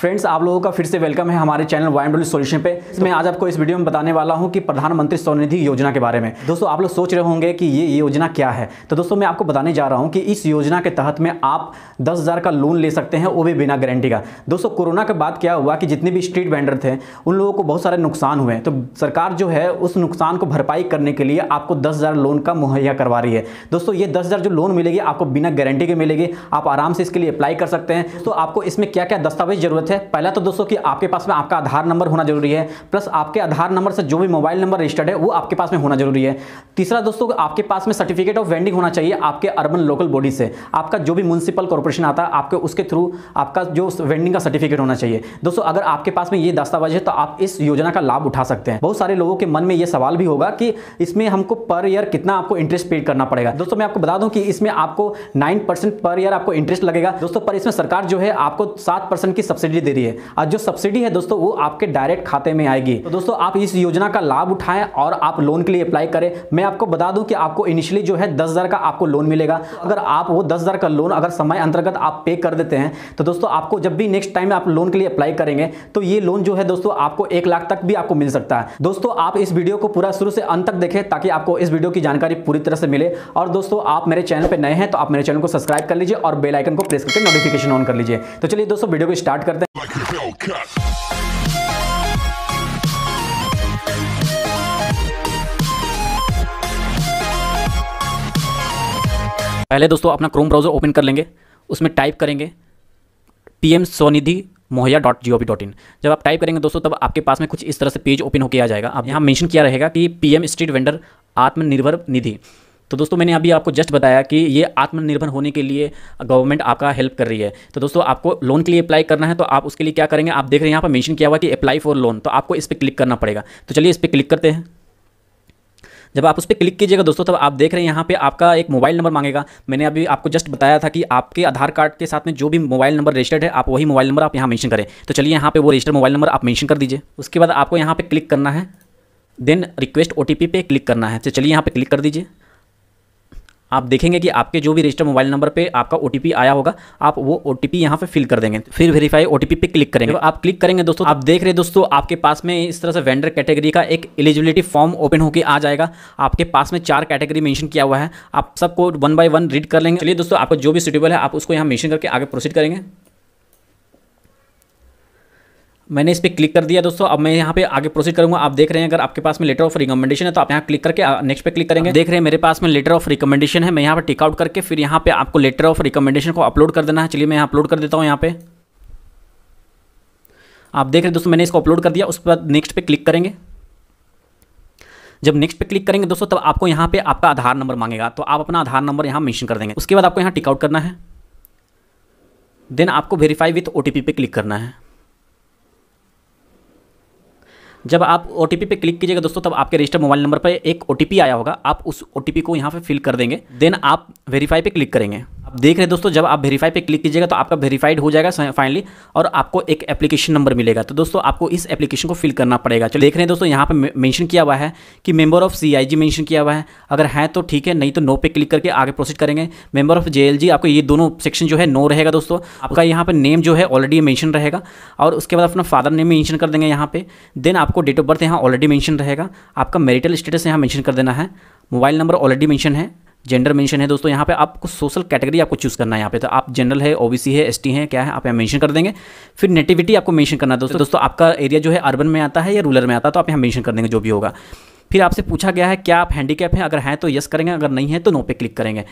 Friends आप लोगों का फिर से वेलकम है हमारे चैनल वाई एम सोल्यूशन पे तो मैं आज आपको इस वीडियो में बताने वाला हूँ कि प्रधानमंत्री स्वनिधि योजना के बारे में दोस्तों आप लोग सोच रहे होंगे कि ये योजना क्या है तो दोस्तों मैं आपको बताने जा रहा हूँ कि इस योजना के तहत में आप दस हज़ार का लोन ले सकते हैं वो भी बिना गारंटी का दोस्तों कोरोना के बाद क्या हुआ कि जितने भी स्ट्रीट वेंडर थे उन लोगों को बहुत सारे नुकसान हुए तो सरकार जो है उस नुकसान को भरपाई करने के लिए आपको दस लोन का मुहैया करवा रही है दोस्तों ये दस जो लोन मिलेगी आपको बिना गारंटी के मिलेगी आप आराम से इसके लिए अप्लाई कर सकते हैं तो आपको इसमें क्या क्या दस्तावेज जरूरत ज़रूरत है पहला तो दोस्तों कि आपके पास में आपका आधार नंबर होना जरूरी है प्लस आपके आधार नंबर से जो भी मोबाइल नंबर रजिस्टर्ड है वो आपके पास में होना जरूरी है तीसरा दोस्तों आपके पास में सर्टिफिकेट ऑफ वेंडिंग होना चाहिए आपके अर्बन लोकल बॉडी से आपका जो भी म्यूनसिपल कॉरपोरेशन आता है आपके उसके थ्रू आपका जो वेंडिंग का सर्टिफिकेट होना चाहिए दोस्तों अगर आपके पास में ये दस्तावेज है तो आप इस योजना का लाभ उठा सकते हैं बहुत सारे लोगों के मन में यह सवाल भी होगा कि इसमें हमको पर ईयर कितना आपको इंटरेस्ट पेड करना पड़ेगा दोस्तों मैं आपको बता दूं कि इसमें आपको नाइन पर ईयर आपको इंटरेस्ट लगेगा दोस्तों पर इसमें सरकार जो है आपको सात की सब्सिडी सब्सिडी दे रही है और जो सब्सिडी है दोस्तों वो आपके डायरेक्ट खाते में आएगी तो दोस्तों आप इस योजना का लाभ उठाएं और आप लोन के लिए अप्लाई करें मैं आपको बता दूं कि आपको इनिशियली जो है दस का आपको लोन मिलेगा अगर आप वो दस का लोन अगर समय अंतर्गत आप पे कर देते हैं तो दोस्तों आपको जब भी नेक्स्ट टाइम आप लोन के लिए अप्लाई करेंगे तो ये लोन जो है दोस्तों आपको एक लाख तक भी आपको मिल सकता है दोस्तों आप इस वीडियो को पूरा शुरू से अंत तक देखें ताकि आपको इस वीडियो की जानकारी पूरी तरह से मिले और दोस्तों आप मेरे चैनल पर नए हैं तो आप मेरे चैनल को सब्सक्राइब कर लीजिए और बेलाइकन को प्रेस करके नोटिफिकेशन ऑन कर लीजिए तो चलिए दोस्तों वीडियो को स्टार्ट करते हैं cut. पहले दोस्तों अपना क्रोम ब्राउज़र ओपन कर लेंगे उसमें टाइप करेंगे P M Svanidhi mohua dot G O dot in जब आप टाइप करेंगे दोस्तों तब आपके पास में कुछ इस तरह से पेज ओपन होकर आ जाएगा आप यहाँ मेंशन किया रहेगा कि पीएम स्ट्रीट वेंडर आत्मनिर्भर निधि तो दोस्तों मैंने अभी आपको जस्ट बताया कि ये आत्मनिर्भर होने के लिए गवर्नमेंट आपका हेल्प कर रही है तो दोस्तों आपको लोन के लिए अप्लाई करना है तो आप उसके लिए क्या करेंगे आप देख रहे हैं यहाँ पर मैंशन किया हुआ कि अप्लाई फॉर लोन तो आपको इस पर क्लिक करना पड़ेगा तो चलिए इस पर क्लिक करते हैं जब आप उस पर क्लिक कीजिएगा दोस्तों तब आप देख रहे हैं यहाँ पे आपका एक मोबाइल नंबर मांगेगा मैंने अभी आपको जस्ट बताया था कि आपके आधार कार्ड के साथ में जो भी मोबाइल नंबर रजिस्टर्ड है आप वही मोबाइल नंबर आप यहाँ मेंशन करें तो चलिए यहाँ पे वो रजिस्टर्ड मोबाइल नंबर आप मेंशन कर दीजिए उसके बाद आपको यहाँ पे क्लिक करना है देन रिक्वेस्ट ओ पे क्लिक करना है तो चलिए यहाँ पर क्लिक कर दीजिए आप देखेंगे कि आपके जो भी रजिस्टर मोबाइल नंबर पे आपका ओ आया होगा आप वो ओ टी यहाँ पे फिल कर देंगे फिर वेरीफाई ओ पे क्लिक करेंगे तो आप क्लिक करेंगे दोस्तों आप देख रहे हैं दोस्तों आपके पास में इस तरह से वेंडर कैटेगरी का एक एलिजिबिलिटी फॉर्म ओपन होकर आ जाएगा आपके पास में चार कैटेगरी मैंशन किया हुआ है आप सबको वन बाय वन रीड कर लेंगे चलिए दोस्तों आपको जो भी सुटेबल है आप उसको यहाँ मैंशन करके आगे प्रोसीड करेंगे मैंने इस पर क्लिक कर दिया दोस्तों अब मैं यहाँ पे आगे प्रोसीड करूँगा आप देख रहे हैं अगर आपके पास में लेटर ऑफ रिकमेंडेशन है तो आप यहाँ क्लिक करके नेक्स्ट पे क्लिक करेंगे देख रहे हैं मेरे पास में लेटर ऑफ रिकमेंडेशन है मैं यहाँ पर टिकआउट करके फिर यहाँ पे आपको लेटर ऑफ रिकमेंडेशन को अपलोड कर देना है चलिए मैं यहाँ अपलोड कर देता हूँ यहाँ पे आप देख रहे हैं दोस्तों मैंने इसको अपलोड कर दिया उसके बाद नेक्स्ट पे क्लिक करेंगे जब नेक्स्ट पे क्लिक करेंगे दोस्तों तब आपको यहाँ पे आपका आधार नंबर मांगेगा तो आप अपना आधार नंबर यहाँ मेंशन कर देंगे उसके बाद आपको यहाँ टिकआउट करना है देन आपको वेरीफाई विथ ओ पे क्लिक करना है जब आप ओ टी पी पे क्लिक कीजिएगा दोस्तों तब आपके रजिस्टर मोबाइल नंबर पर एक ओ आया होगा आप उस ओ को यहाँ पर फिल कर देंगे देन आप वेरीफाई पर क्लिक करेंगे आप देख रहे हैं दोस्तों जब आप वेरीफाई पे क्लिक कीजिएगा तो आपका वेरीफाइड हो जाएगा फाइनली और आपको एक एप्लीकेशन नंबर मिलेगा तो दोस्तों आपको इस एप्लीकेशन को फिल करना पड़ेगा चलो देख रहे हैं दोस्तों यहाँ पर मैंशन किया हुआ है कि member of C I mention किया हुआ है अगर है तो ठीक है नहीं तो नो पे क्लिक करके आगे प्रोसीड करेंगे मेंबर ऑफ जे आपको ये दोनों सेक्शन जो है नो रहेगा दोस्तों आपका यहाँ पर नेम जो है ऑलरेडी मैंशन रहेगा और उसके बाद अपना फादर नेम मैंशन कर देंगे यहाँ पे देन आपको डेट ऑफ बर्थ यहाँ ऑलरेडी मैंशन रहेगा आपका मेरिटल स्टेटस यहाँ मैंशन कर देना है मोबाइल नंबर ऑलरेडी मैंशन है जेंडर मेंशन है दोस्तों यहाँ पे आपको सोशल कैटेगरी आपको चूज़ करना है यहाँ पे तो आप जनरल है ओबीसी है एसटी है क्या है आप यहाँ मेंशन कर देंगे फिर नेटिविटी आपको मेंशन करना है दोस्तों तो दोस्तों आपका एरिया जो है अर्बन में आता है या रूरल में आता है तो आप यहाँ मेंशन कर देंगे जो भी होगा फिर आपसे पूछा गया है क्या आप हैंडीकैप हैं अगर हैं तो यस करेंगे अगर नहीं है तो नो पे क्लिक करेंगे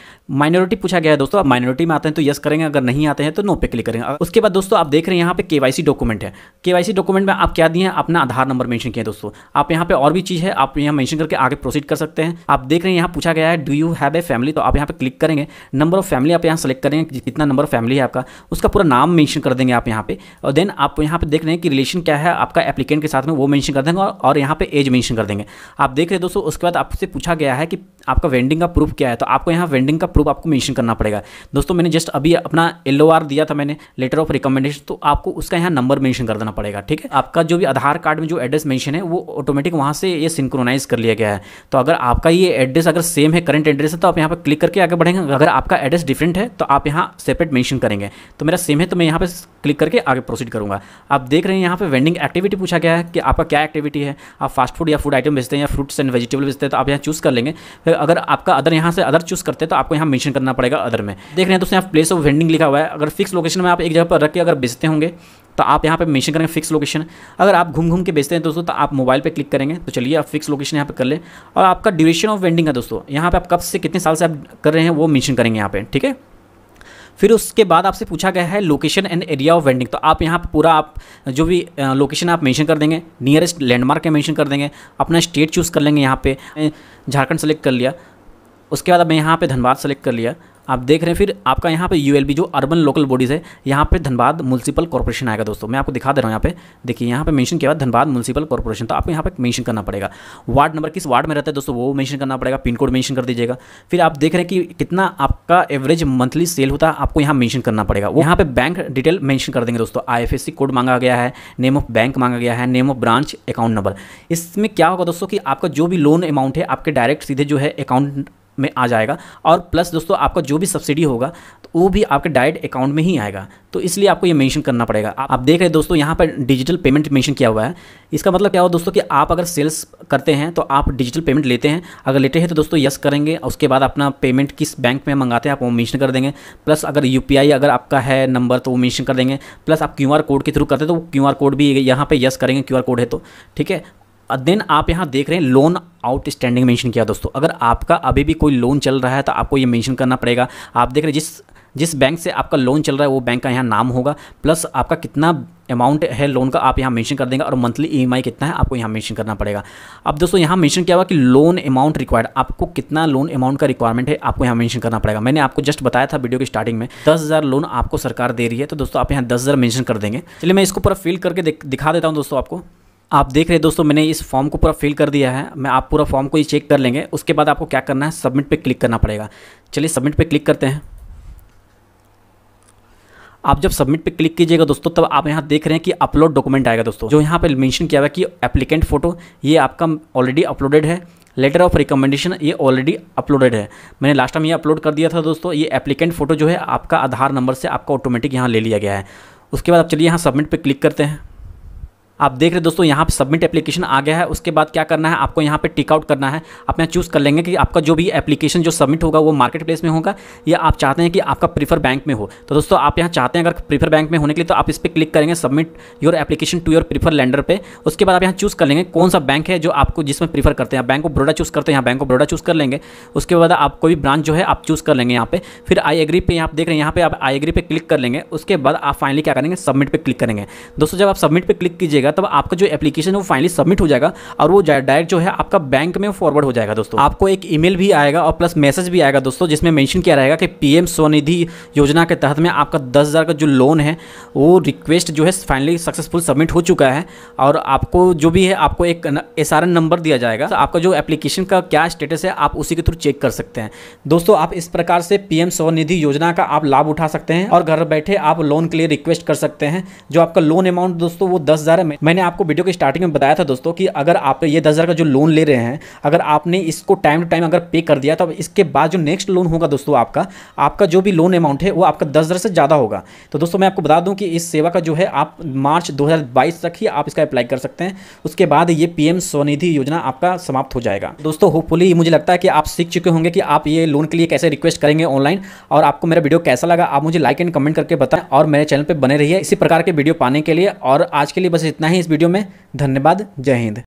माइनॉरिटी पूछा गया है दोस्तों आप माइनॉरिटी में आते हैं तो यस करेंगे अगर नहीं आते हैं तो नो पे क्लिक करेंगे उसके बाद दोस्तों आप देख रहे हैं यहाँ पे के डॉक्यूमेंट है के डॉक्यूमेंट में आप क्या दिए हैं अपना आधार नंबर मैंशन किया दोस्तों आप यहाँ पे और भी चीज़ है आप यहाँ मैंशन करके आगे प्रोसीड कर सकते हैं आप देख रहे हैं यहाँ पूछा गया है do you have a family तो आप यहाँ पे क्लिक करेंगे नंबर ऑफ फैमिली आप यहाँ सेलेक्ट करेंगे कितना नंबर ऑफ फैमिली है आपका उसका पूरा नाम मैंशन कर देंगे आप यहाँ पे और देन आप यहाँ पे देख रहे हैं कि रिलेशन क्या है आपका एप्लीकेंट के साथ में वो मैंशन कर देंगे और यहाँ पे एज मैंशन कर देंगे आप देख रहे दोस्तों उसके बाद आपसे पूछा गया है कि आपका वेंडिंग का प्रूफ क्या है तो आपको यहाँ वेंडिंग का प्रूफ आपको मेंशन करना पड़ेगा दोस्तों मैंने जस्ट अभी अपना एल दिया था मैंने लेटर ऑफ रिकमेंडेशन तो आपको उसका यहाँ नंबर मेंशन कर देना पड़ेगा ठीक है आपका जो भी आधार कार्ड में जो एड्रेस मेंशन है वो ऑटोमेटिक वहाँ से ये सिंक्रोनाइज कर लिया गया है तो अगर आपका ये एड्रेस अगर सेम है करंट एड्रेस है तो आप यहाँ पर क्लिक करके आगे बढ़ेंगे अगर आपका एड्रेस डिफरेंट है तो आप यहाँ सेपरेट मैंशन करेंगे तो मेरा सेम है तो मैं यहाँ पर क्लिक करके आगे प्रोसीड करूँगा आप देख रहे हैं यहाँ पर वेंडिंग एक्टिविटी पूछा गया है कि आपका क्या एक्टिविटी है आप फास्ट फूड या फूड आइटम बेचते हैं या फ्रूट्स एंड वेजिटेबल बेचते हैं तो आप यहाँ चूज़ कर लेंगे फिर अगर आपका अदर यहाँ से अदर चूज़ करते हैं तो आपको यहाँ मैंशन करना पड़ेगा अदर में देख रहे हैं दोस्तों यहाँ प्लेस ऑफ वेंडिंग लिखा हुआ है अगर फिक्स लोकेशन में आप एक जगह पर रख के अगर बेचते होंगे तो आप यहाँ पे मेंशन करेंगे फिक्स लोकेशन अगर आप घूम घूम के बेचते हैं दोस्तों तो आप मोबाइल पे क्लिक करेंगे तो चलिए आप फिक्स लोकेशन यहाँ पे कर लें और आपका ड्यूरेशन ऑफ वेंडिंग है दोस्तों यहाँ पे आप कब से कितने साल से आप कर रहे हैं वो मेंशन करेंगे यहाँ पे ठीक है फिर उसके बाद आपसे पूछा गया है location and area of vending तो आप यहाँ पर पूरा आप जो भी लोकेशन आप मेंशन कर देंगे नियरेस्ट लैंडमार्क मैंशन कर देंगे अपना स्टेट चूज़ कर लेंगे यहाँ पे झारखंड सेलेक्ट कर लिया उसके बाद मैं यहाँ पे धनबाद सेलेक्ट कर लिया आप देख रहे हैं फिर आपका यहाँ पे यू जो अर्बन लोकल बॉडीज़ है यहाँ पे धनबाद म्यूनसिपल कॉर्पोरेशन आएगा दोस्तों मैं आपको दिखा दे रहा हूँ यहाँ पे देखिए यहाँ पे मेंशन किया हुआ धनबाद म्यूनसिपल कॉर्पोरेशन तो आपको यहाँ पे मेंशन करना पड़ेगा वार्ड नंबर किस वार्ड में रहता है दोस्तों वो मैंशन करना पड़ेगा पिन कोड मैंशन कर दीजिएगा फिर आप देख रहे हैं कि कितना आपका एवरेज मंथली सेल होता है आपको यहाँ मैंशन करना पड़ेगा वो यहाँ पे बैंक डिटेल मैंशन कर देंगे दोस्तों आई कोड मांगा गया है नेम ऑफ बैंक मांगा गया है name of branch account number इसमें क्या होगा दोस्तों कि आपका जो भी लोन अमाउंट है आपके डायरेक्ट सीधे जो है अकाउंट में आ जाएगा और प्लस दोस्तों आपका जो भी सब्सिडी होगा तो वो भी आपके डायरेक्ट अकाउंट में ही आएगा तो इसलिए आपको ये मेंशन करना पड़ेगा आप देख रहे हैं दोस्तों यहाँ पर डिजिटल पेमेंट मेंशन किया हुआ है इसका मतलब क्या हो दोस्तों कि आप अगर सेल्स करते हैं तो आप डिजिटल पेमेंट लेते हैं अगर लेते हैं तो दोस्तों यस करेंगे उसके बाद अपना पेमेंट किस बैंक में मंगाते हैं आप वो मेंशन कर देंगे प्लस अगर यू अगर आपका है नंबर तो वो मेंशन कर देंगे प्लस आप क्यू कोड के थ्रू करते हैं तो क्यू कोड भी यहाँ पर यस करेंगे क्यू कोड है तो ठीक है देन आप यहाँ देख रहे हैं लोन आउटस्टैंडिंग मेंशन किया दोस्तों अगर आपका अभी भी कोई लोन चल रहा है तो आपको ये मेंशन करना पड़ेगा आप देख रहे हैं जिस जिस बैंक से आपका लोन चल रहा है वो बैंक का यहाँ नाम होगा प्लस आपका कितना अमाउंट है लोन का आप यहाँ मेंशन कर देंगे और मंथली ईएमआई कितना है आपको यहाँ मेंशन करना पड़ेगा अब दोस्तों यहाँ मेंशन किया हुआ कि लोन अमाउंट रिक्वायर्ड आपको कितना लोन अमाउंट का रिक्वायरमेंट है आपको यहाँ मेंशन करना पड़ेगा मैंने आपको जस्ट बताया था वीडियो की स्टार्टिंग में दस हज़ार लोन आपको सरकार दे रही है तो दोस्तों आप यहाँ दस हज़ार मेंशन कर देंगे चलिए मैं इसको पूरा फिल करके दिखा देता हूँ दोस्तों आपको आप देख रहे हैं दोस्तों मैंने इस फॉर्म को पूरा फिल कर दिया है मैं आप पूरा फॉर्म को ये चेक कर लेंगे उसके बाद आपको क्या करना है सबमिट पे क्लिक करना पड़ेगा चलिए सबमिट पे क्लिक करते हैं आप जब सबमिट पे क्लिक कीजिएगा दोस्तों तब आप यहाँ देख रहे हैं कि अपलोड डॉक्यूमेंट आएगा दोस्तों जो यहाँ पर मैंशन किया हुआ कि एप्लीकेंट फोटो ये आपका ऑलरेडी अपलोडेड है लेटर ऑफ रिकमेंडेशन ये ऑलरेडी अपलोडेड है मैंने लास्ट टाइम ये अपलोड कर दिया था दोस्तों ये एप्लीकेंट फोटो जो है आपका आधार नंबर से आपका ऑटोमेटिक यहाँ ले लिया गया है उसके बाद आप चलिए यहाँ सबमिट पर क्लिक करते हैं आप देख रहे दोस्तों यहाँ पे सबमिट एप्लीकेशन आ गया है उसके बाद क्या करना है आपको यहाँ पे टिक आउट करना है आप यहाँ चूज़ कर लेंगे कि आपका जो भी एप्लीकेशन जो सबमिट होगा वो मार्केट प्लेस में होगा या आप चाहते हैं कि आपका प्रीफर बैंक में हो तो दोस्तों आप यहाँ चाहते हैं अगर प्रीफर बैंक में होने के लिए तो आप इस पर क्लिक करेंगे submit your application to your prefer lender पर उसके बाद आप यहाँ चूज़ कर लेंगे कौन सा बैंक है जो आपको जिसमें प्रीफर करते हैं बैंक ऑफ बड़ोडा चूज़ करते हैं यहाँ बैंक ऑफ बड़ोडा चूज़ कर लेंगे उसके बाद आप कोई ब्रांच जो है आप चूज़ कर लेंगे यहाँ पर फिर आई एग्री पे आप देख रहे हैं यहाँ पर आप आई एग्री पर क्लिक कर लेंगे उसके बाद आप फाइनली क्या करेंगे सबमिट पर क्लिक करेंगे दोस्तों जब आप सबमिट पर क्लिक कीजिएगा देगा तब आपका जो एप्लीकेशन वो फाइनली सबमिट हो जाएगा और वो डायरेक्ट जो है आपका बैंक में फॉरवर्ड हो जाएगा दोस्तों आपको एक ईमेल भी आएगा और प्लस मैसेज भी आएगा दोस्तों जिसमें मेंशन किया रहेगा कि पीएम स्वनिधि योजना के तहत में आपका दस का जो लोन है वो रिक्वेस्ट जो है फाइनली सक्सेसफुल सबमिट हो चुका है और आपको जो भी है आपको एक एस नंबर दिया जाएगा तो आपका जो एप्लीकेशन का क्या स्टेटस है आप उसी के थ्रू चेक कर सकते हैं दोस्तों आप इस प्रकार से पीएम स्वनिधि योजना का आप लाभ उठा सकते हैं और घर बैठे आप लोन के लिए रिक्वेस्ट कर सकते हैं जो आपका लोन अमाउंट दोस्तों वो दस हज़ार में मैंने आपको वीडियो के स्टार्टिंग में बताया था दोस्तों कि अगर आप ये दस का जो लोन ले रहे हैं अगर आपने इसको टाइम टू टाइम अगर पे कर दिया तो इसके बाद जो नेक्स्ट लोन होगा दोस्तों आपका आपका जो भी लोन अमाउंट है वो आपका दस से ज़्यादा होगा तो दोस्तों मैं आपको बता दूँ कि इस सेवा का जो है आप मार्च दो तक ही आप इसका अप्लाई कर सकते हैं उसके बाद ये पीएम स्वनिधि योजना आपका समाप्त हो जाएगा दोस्तों होपफुली मुझे लगता है कि आप सीख चुके होंगे कि आप ये लोन के लिए कैसे रिक्वेस्ट करेंगे ऑनलाइन और आपको मेरा वीडियो कैसा लगा आप मुझे लाइक एंड कमेंट करके बताएं और मेरे चैनल पर बने रहिए इसी प्रकार के वीडियो पाने के लिए और आज के लिए बस इतना इतना ही इस वीडियो में धन्यवाद जय हिंद